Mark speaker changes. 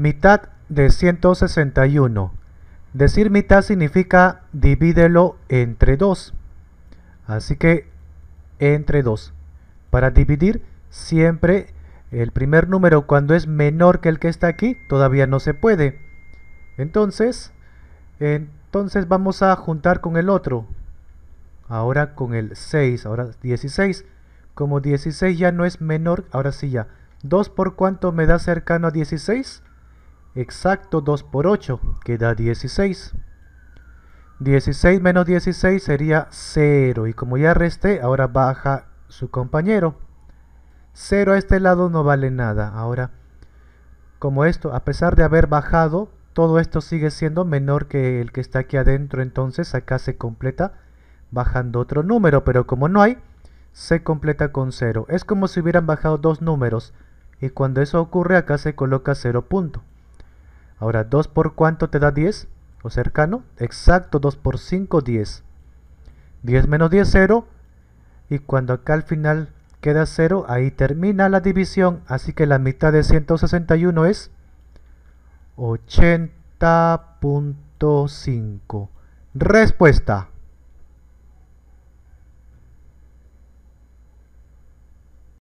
Speaker 1: Mitad de 161. Decir mitad significa divídelo entre 2. Así que entre 2. Para dividir siempre el primer número cuando es menor que el que está aquí, todavía no se puede. Entonces, entonces vamos a juntar con el otro. Ahora con el 6, ahora 16. Como 16 ya no es menor, ahora sí ya. ¿2 por cuánto me da cercano a 16? exacto 2 por 8, que da 16. 16 menos 16 sería 0, y como ya resté, ahora baja su compañero. 0 a este lado no vale nada. Ahora, como esto, a pesar de haber bajado, todo esto sigue siendo menor que el que está aquí adentro, entonces acá se completa bajando otro número, pero como no hay, se completa con 0. Es como si hubieran bajado dos números, y cuando eso ocurre acá se coloca 0 punto. Ahora, 2 por cuánto te da 10? O cercano. Exacto, 2 por 5, 10. 10 menos 10, 0. Y cuando acá al final queda 0, ahí termina la división. Así que la mitad de 161 es 80.5. Respuesta.